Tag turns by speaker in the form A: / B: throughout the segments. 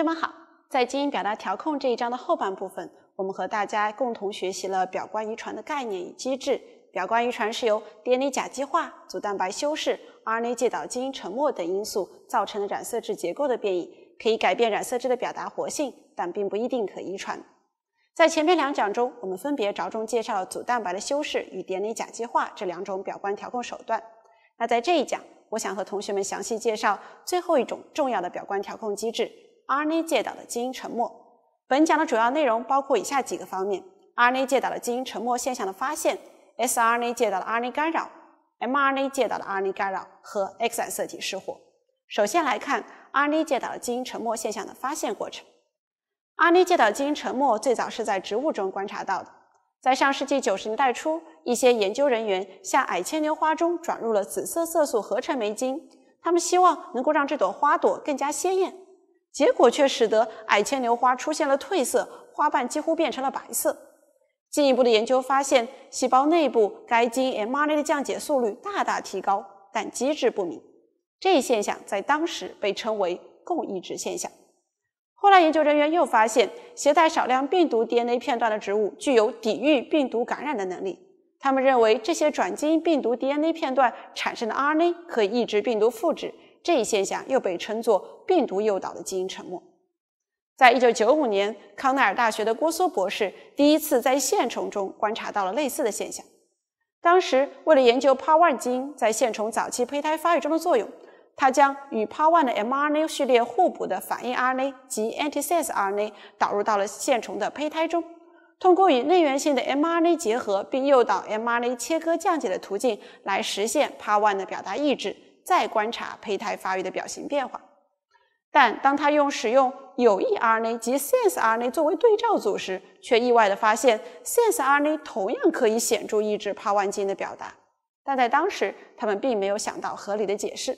A: 同学们好，在基因表达调控这一章的后半部分，我们和大家共同学习了表观遗传的概念与机制。表观遗传是由 DNA 甲基化、组蛋白修饰、RNA 介导基因沉默等因素造成的染色质结构的变异，可以改变染色质的表达活性，但并不一定可遗传。在前面两讲中，我们分别着重介绍了组蛋白的修饰与 DNA 甲基化这两种表观调控手段。那在这一讲，我想和同学们详细介绍最后一种重要的表观调控机制。RNA 介导的基因沉默。本讲的主要内容包括以下几个方面：RNA 介导的基因沉默现象的发现、s r n a 介导的 RNA 干扰、m r n a 介导的 RNA 干扰和 X 染色体失活。首先来看 RNA 介导的基因沉默现象的发现过程。RNA 介导基因沉默最早是在植物中观察到的。在上世纪九十年代初，一些研究人员向矮牵牛花中转入了紫色色素合成酶基因，他们希望能够让这朵花朵更加鲜艳。结果却使得矮牵牛花出现了褪色，花瓣几乎变成了白色。进一步的研究发现，细胞内部该基因 mRNA 的降解速率大大提高，但机制不明。这一现象在当时被称为共抑制现象。后来，研究人员又发现，携带少量病毒 DNA 片段的植物具有抵御病毒感染的能力。他们认为，这些转基因病毒 DNA 片段产生的 RNA 可以抑制病毒复制。这一现象又被称作病毒诱导的基因沉默。在1995年，康奈尔大学的郭苏博士第一次在线虫中观察到了类似的现象。当时，为了研究 p o w e r 1基因在线虫早期胚胎发育中的作用，他将与 p o w e r 1的 mRNA 序列互补的反应 RNA 及 antisense RNA 导入到了线虫的胚胎中，通过与内源性的 mRNA 结合，并诱导 mRNA 切割降解的途径来实现 p o w e r 1的表达抑制。再观察胚胎发育的表型变化，但当他用使用有益 RNA 及 sense RNA 作为对照组时，却意外的发现 sense RNA 同样可以显著抑制帕万金的表达。但在当时，他们并没有想到合理的解释。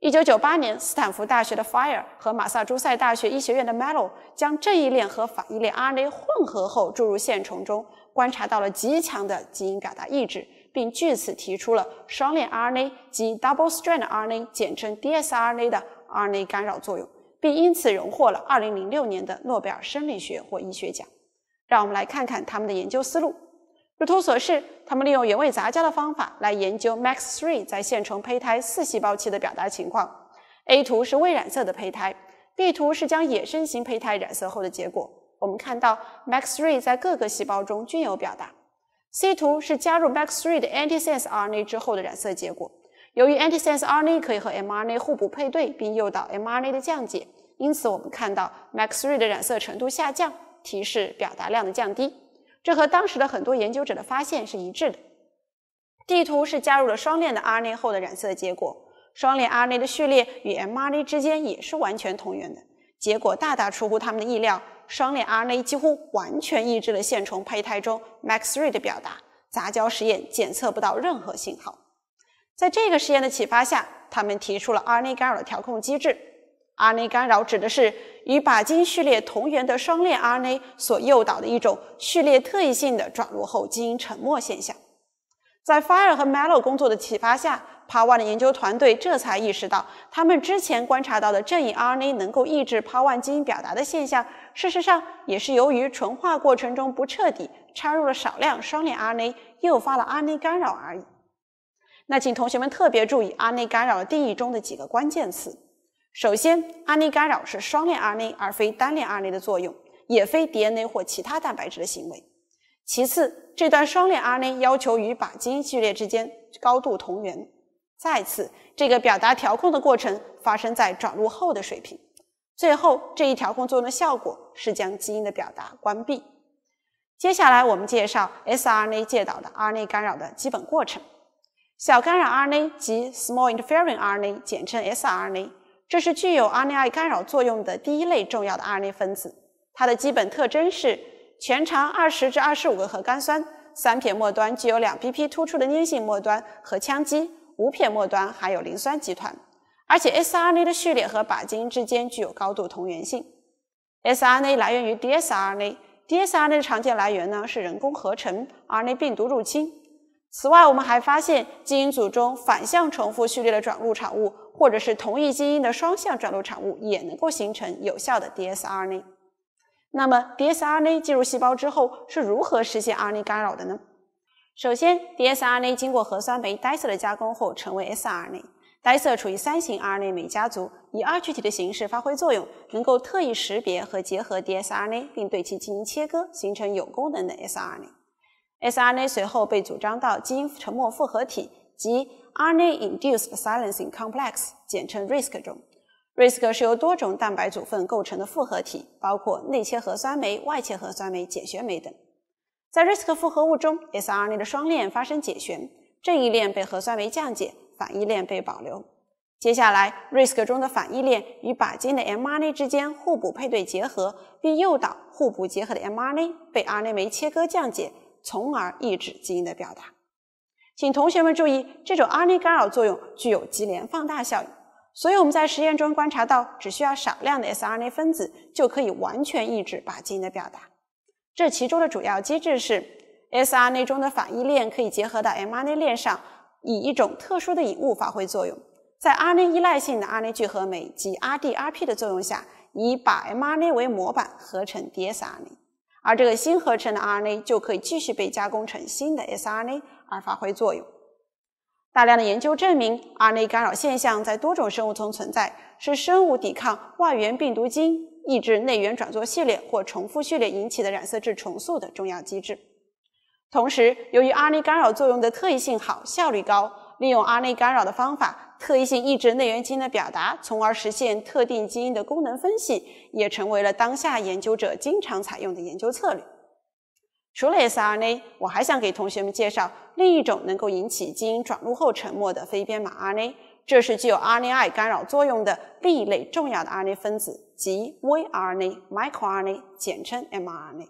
A: 一九九八年，斯坦福大学的 Fire 和马萨诸塞大学医学院的 Mello 将正义链和反义链 RNA 混合后注入线虫中，观察到了极强的基因表达抑制。并据此提出了双链 RNA 及 double-strand RNA，简称 dsRNA 的 RNA 干扰作用，并因此荣获了2006年的诺贝尔生理学或医学奖。让我们来看看他们的研究思路。如图所示，他们利用原位杂交的方法来研究 Max3 在线虫胚胎四细胞期的表达情况。A 图是未染色的胚胎，B 图是将野生型胚胎染色后的结果。我们看到 Max3 在各个细胞中均有表达。C 图是加入 Max3 的 antisense RNA 之后的染色结果。由于 antisense RNA 可以和 mRNA 互补配对，并诱导 mRNA 的降解，因此我们看到 Max3 的染色程度下降，提示表达量的降低。这和当时的很多研究者的发现是一致的。D 图是加入了双链的 RNA 后的染色结果。双链 RNA 的序列与 mRNA 之间也是完全同源的，结果大大出乎他们的意料。双链 RNA 几乎完全抑制了线虫胚胎中 max3 的表达，杂交实验检测不到任何信号。在这个实验的启发下，他们提出了 RNA 干扰的调控机制。RNA 干扰指的是与靶基因序列同源的双链 RNA 所诱导的一种序列特异性的转录后基因沉默现象。在 Fire 和 Mello 工作的启发下 p o r e r 的研究团队这才意识到，他们之前观察到的正义 RNA 能够抑制 p o r e r n 基因表达的现象，事实上也是由于纯化过程中不彻底插入了少量双链 RNA，诱发了 RNA 干扰而已。那请同学们特别注意 RNA 干扰定义中的几个关键词：首先，RNA 干扰是双链 RNA 而非单链 RNA 的作用，也非 DNA 或其他蛋白质的行为。其次，这段双链 RNA 要求与靶基因序列之间高度同源。再次，这个表达调控的过程发生在转录后的水平。最后，这一调控作用的效果是将基因的表达关闭。接下来，我们介绍 s r n a 介导的 RNA 干扰的基本过程。小干扰 RNA 及 small interfering RNA 简称 s r n a 这是具有 RNA 干扰作用的第一类重要的 RNA 分子。它的基本特征是。全长二十至二十五个核苷酸，三撇末端具有两 pp 突出的粘性末端和羟基，五撇末端含有磷酸基团，而且 sRNA 的序列和靶基因之间具有高度同源性。sRNA 来源于 dsRNA，dsRNA 的常见来源呢是人工合成、RNA 病毒入侵。此外，我们还发现基因组中反向重复序列的转录产物，或者是同一基因的双向转录产物，也能够形成有效的 dsRNA。那么 dsRNA 进入细胞之后是如何实现 RNA 干扰的呢？首先，dsRNA 经过核酸酶 d i e r 的加工后成为 s r n a Dicer 于三型 RNA 酶家族，以二聚体的形式发挥作用，能够特意识别和结合 dsRNA，并对其进行切割，形成有功能的 s r n a s r n a 随后被组装到基因沉默复合体及 RNA-induced silencing complex，简称 RISC 中。RISC 是由多种蛋白组分构成的复合体，包括内切核酸酶、外切核酸酶、解旋酶等。在 RISC 复合物中 s r n a 的双链发生解旋，正一链被核酸酶降解，反一链被保留。接下来，RISC 中的反一链与靶基因的 mRNA 之间互补配对结合，并诱导互补结合的 mRNA 被 r n a 酶切割降解，从而抑制基因的表达。请同学们注意，这种 RNA 干扰作用具有级联放大效应。所以我们在实验中观察到，只需要少量的 sRNA 分子就可以完全抑制靶基因的表达。这其中的主要机制是，sRNA 中的反义链可以结合到 mRNA 链上，以一种特殊的引物发挥作用。在 RNA 依赖性的 RNA 聚合酶及 RdRP 的作用下，以把 mRNA 为模板合成 dsRNA，而这个新合成的 RNA 就可以继续被加工成新的 sRNA 而发挥作用。大量的研究证明，RNA 干扰现象在多种生物中存在，是生物抵抗外源病毒基因、抑制内源转座序列或重复序列引起的染色质重塑的重要机制。同时，由于 RNA 干扰作用的特异性好、效率高，利用 RNA 干扰的方法特异性抑制内源基因的表达，从而实现特定基因的功能分析，也成为了当下研究者经常采用的研究策略。除了 sRNA，我还想给同学们介绍另一种能够引起基因转录后沉默的非编码 RNA，这是具有 RNAi 干扰作用的另一类重要的 RNA 分子，即 v r n a m i c r o r n a 简称 mRNA。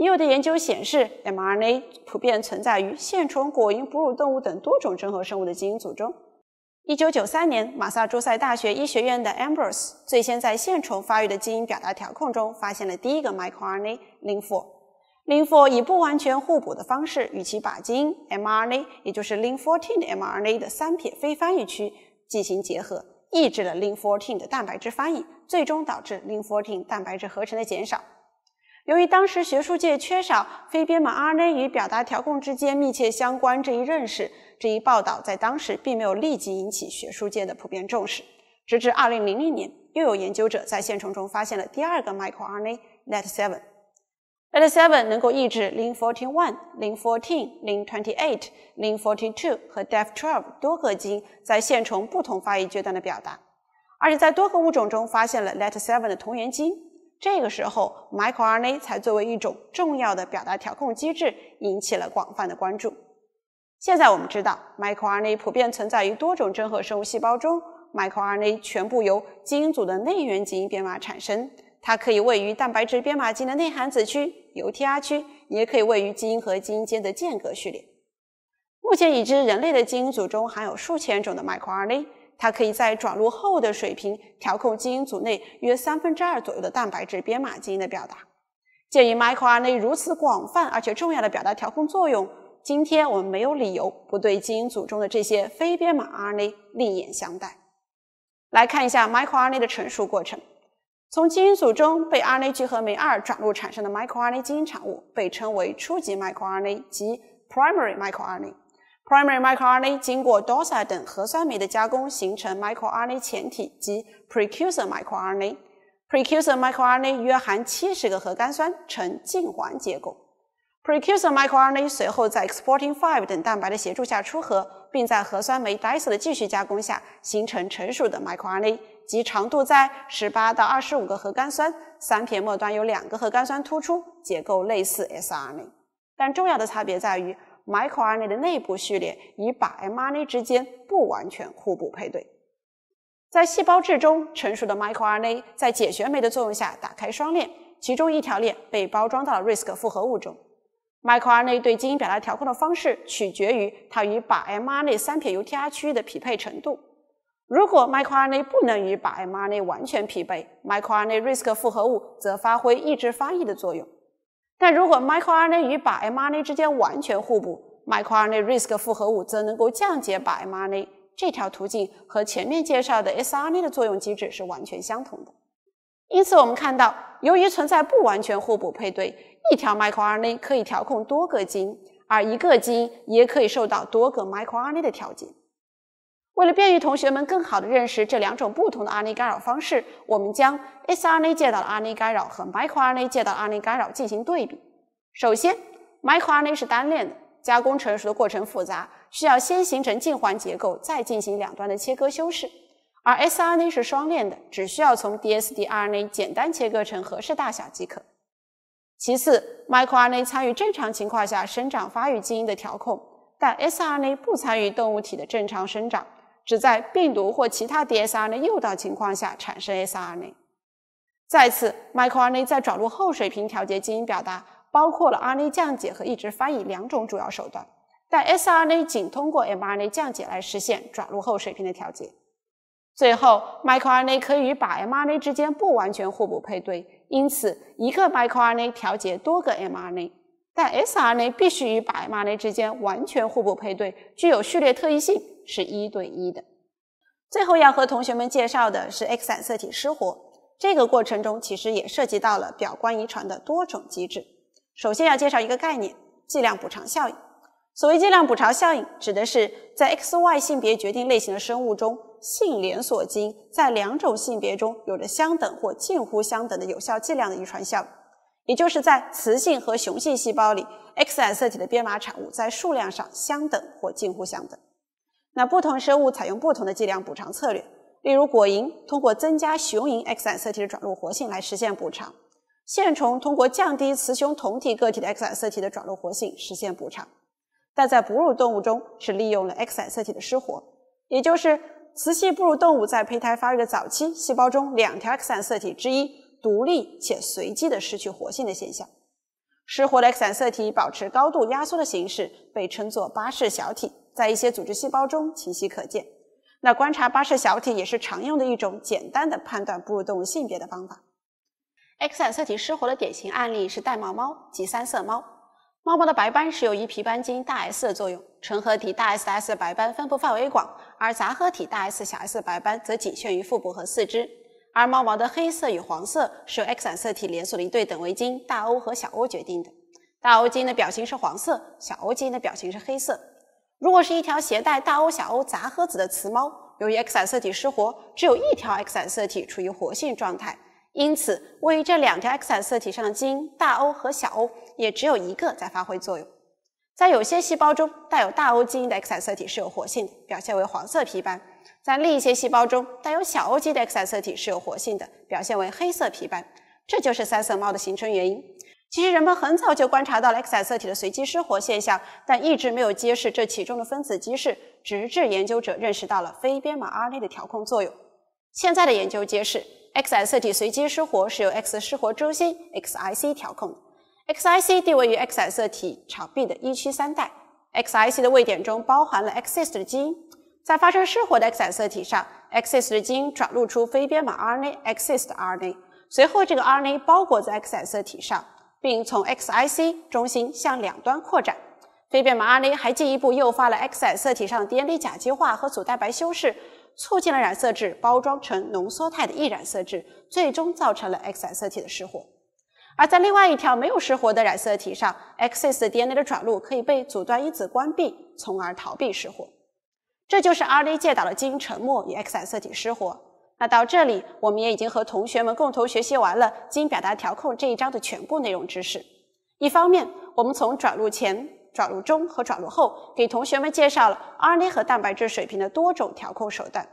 A: 已有的研究显示，mRNA 普遍存在于线虫、果蝇、哺乳动物等多种真核生物的基因组中。1993年，马萨诸塞大学医学院的 Ambros 最先在线虫发育的基因表达调控中发现了第一个 microRNA l i n r l i n r 以不完全互补的方式与其靶基因 mRNA，也就是 Lin14 的 mRNA 的三撇非翻译区进行结合，抑制了 Lin14 的蛋白质翻译，最终导致 Lin14 蛋白质合成的减少。由于当时学术界缺少非编码 RNA 与表达调控之间密切相关这一认识，这一报道在当时并没有立即引起学术界的普遍重视。直至2000年，又有研究者在线虫中发现了第二个 microRNA n e t 7 Let seven 能够抑制 Lin f o r t n one、Lin fourteen、Lin twenty eight、Lin f o r t n two 和 Def twelve 多个基因在线虫不同发育阶段的表达，而且在多个物种中发现了 Let seven 的同源基因。这个时候，microRNA 才作为一种重要的表达调控机制引起了广泛的关注。现在我们知道，microRNA 普遍存在于多种真核生物细胞中，microRNA 全部由基因组的内源基因编码产生。它可以位于蛋白质编码基因的内含子区由 t r 区），也可以位于基因和基因间的间隔序列。目前已知人类的基因组中含有数千种的 microRNA，它可以在转录后的水平调控基因组内约三分之二左右的蛋白质编码基因的表达。鉴于 microRNA 如此广泛而且重要的表达调控作用，今天我们没有理由不对基因组中的这些非编码 RNA 另眼相待。来看一下 microRNA 的成熟过程。从基因组中被 RNA 聚合酶二转录产生的 microRNA 基因产物被称为初级 microRNA，即 primary microRNA。primary microRNA 经过 d o s e 等核酸酶的加工，形成 microRNA 前体及 precursor microRNA。precursor microRNA 约含七十个核苷酸，呈近环结构。precursor microRNA 随后在 e x p o r t i n g five 等蛋白的协助下出核，并在核酸酶 d i s e r 的继续加工下，形成成熟的 microRNA。其长度在十八到二十五个核苷酸，三撇末端有两个核苷酸突出，结构类似 sRNA，但重要的差别在于 microRNA 的内部序列与靶 mRNA 之间不完全互补配对。在细胞质中，成熟的 microRNA 在解旋酶的作用下打开双链，其中一条链被包装到了 RISC 复合物中。microRNA 对基因表达调控的方式取决于它与靶 mRNA 三撇 UTR 区域的匹配程度。如果 microRNA 不能与靶 mRNA 完全匹配，microRNA-RISC 复合物则发挥抑制翻译的作用；但如果 microRNA 与靶 mRNA 之间完全互补，microRNA-RISC 复合物则能够降解靶 mRNA。这条途径和前面介绍的 s r n a 的作用机制是完全相同的。因此，我们看到，由于存在不完全互补配对，一条 microRNA 可以调控多个基因，而一个基因也可以受到多个 microRNA 的调节。为了便于同学们更好的认识这两种不同的 RNA 干扰方式，我们将 s r n a 介导的 RNA 干扰和 microRNA 介导的 RNA 干扰进行对比。首先，microRNA 是单链的，加工成熟的过程复杂，需要先形成近环结构，再进行两端的切割修饰；而 s r n a 是双链的，只需要从 dsRNA d 简单切割成合适大小即可。其次，microRNA 参与正常情况下生长发育基因的调控，但 s r n a 不参与动物体的正常生长。只在病毒或其他 dsRNA 诱导情况下产生 s r n a 再次，microRNA 在转录后水平调节基因表达，包括了 RNA 降解和抑制翻译两种主要手段。但 s r n a 仅通过 mRNA 降解来实现转录后水平的调节。最后，microRNA 可以与靶 mRNA 之间不完全互补配对，因此一个 microRNA 调节多个 mRNA。但 s r n a 必须与靶 mRNA 之间完全互补配对，具有序列特异性。是一对一的。最后要和同学们介绍的是 X 染色体失活，这个过程中其实也涉及到了表观遗传的多种机制。首先要介绍一个概念：剂量补偿效应。所谓剂量补偿效应，指的是在 XY 性别决定类型的生物中，性连锁基因在两种性别中有着相等或近乎相等的有效剂量的遗传效应，也就是在雌性和雄性细胞里，X 染色体的编码产物在数量上相等或近乎相等。那不同生物采用不同的剂量补偿策略，例如果蝇通过增加雄蝇 X 染色体的转录活性来实现补偿，线虫通过降低雌雄同体个体的 X 染色体的转录活性实现补偿。但在哺乳动物中是利用了 X 染色体的失活，也就是雌性哺乳动物在胚胎发育的早期细胞中，两条 X 染色体之一独立且随机的失去活性的现象。失活的 X 染色体保持高度压缩的形式，被称作巴氏小体。在一些组织细胞中清晰可见。那观察巴氏小体也是常用的一种简单的判断哺乳动物性别的方法。X 染色体失活的典型案例是玳瑁猫及三色猫。猫猫的白斑是由皮斑基因大 S 的作用，纯合体大 S S 的白斑分布范围广，而杂合体大 S 小 S 的白斑则仅限于腹部和四肢。而猫毛的黑色与黄色是由 X 染色体连锁的一对等位基因大 O 和小 O 决定的。大 O 基因的表型是黄色，小 O 基因的表型是黑色。如果是一条携带大 O 小 O 杂合子的雌猫，由于 X 染色体失活，只有一条 X 染色体处于活性状态，因此位于这两条 X 染色体上的基因大 O 和小 O 也只有一个在发挥作用。在有些细胞中，带有大 O 基因的 X 染色体是有活性，表现为黄色皮斑；在另一些细胞中，带有小 O 基因的 X 染色体是有活性的，表现为黑色皮斑。这就是三色猫的形成原因。其实人们很早就观察到了 X 染色体的随机失活现象，但一直没有揭示这其中的分子机制。直至研究者认识到了非编码 RNA 的调控作用。现在的研究揭示，X 染色体随机失活是由 X 失活中心 （XIC） 调控的。XIC 地位于 X 染色体长 B 的一区三代 XIC 的位点中包含了 Xist 的基因。在发生失活的 X 染色体上，Xist 的基因转录出非编码 RNA Xist RNA，随后这个 RNA 包裹在 X 染色体上。并从 XIC 中心向两端扩展。非编码 RNA 还进一步诱发了 X 染色体上的 DNA 甲基化和组蛋白修饰，促进了染色质包装成浓缩态的易染色质，最终造成了 X 染色体的失活。而在另外一条没有失活的染色体上 x i s DNA 的转录可以被阻断因子关闭，从而逃避失活。这就是 RNA 介导的基因沉默与 X 染色体失活。那到这里，我们也已经和同学们共同学习完了基因表达调控这一章的全部内容知识。一方面，我们从转录前、转录中和转录后给同学们介绍了 RNA 和蛋白质水平的多种调控手段；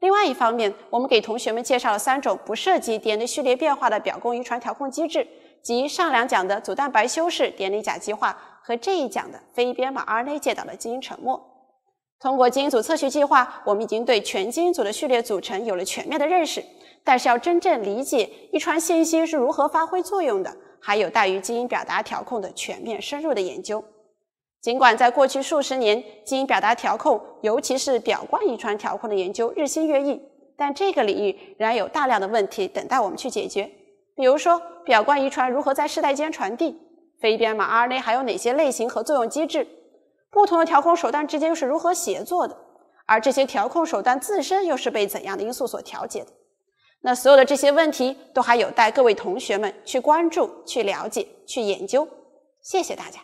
A: 另外一方面，我们给同学们介绍了三种不涉及 DNA 序列变化的表功遗传调控机制，即上两讲的组蛋白修饰、DNA 甲基化和这一讲的非编码 RNA 介导的基因沉默。通过基因组测序计划，我们已经对全基因组的序列组成有了全面的认识。但是，要真正理解遗传信息是如何发挥作用的，还有待于基因表达调控的全面深入的研究。尽管在过去数十年，基因表达调控，尤其是表观遗传调控的研究日新月异，但这个领域仍然有大量的问题等待我们去解决。比如说，表观遗传如何在世代间传递？非编码 RNA 还有哪些类型和作用机制？不同的调控手段之间又是如何协作的？而这些调控手段自身又是被怎样的因素所调节的？那所有的这些问题都还有待各位同学们去关注、去了解、去研究。谢谢大家。